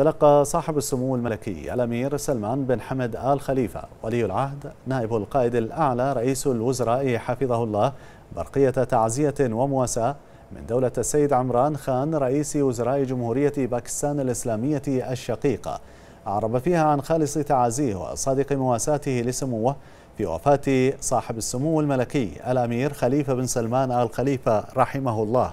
تلقى صاحب السمو الملكي الأمير سلمان بن حمد آل خليفة ولي العهد نائب القائد الأعلى رئيس الوزراء حفظه الله برقية تعزية ومواساة من دولة السيد عمران خان رئيس وزراء جمهورية باكستان الإسلامية الشقيقة أعرب فيها عن خالص تعازيه وصادق مواساته لسموه في وفاة صاحب السمو الملكي الأمير خليفة بن سلمان آل خليفة رحمه الله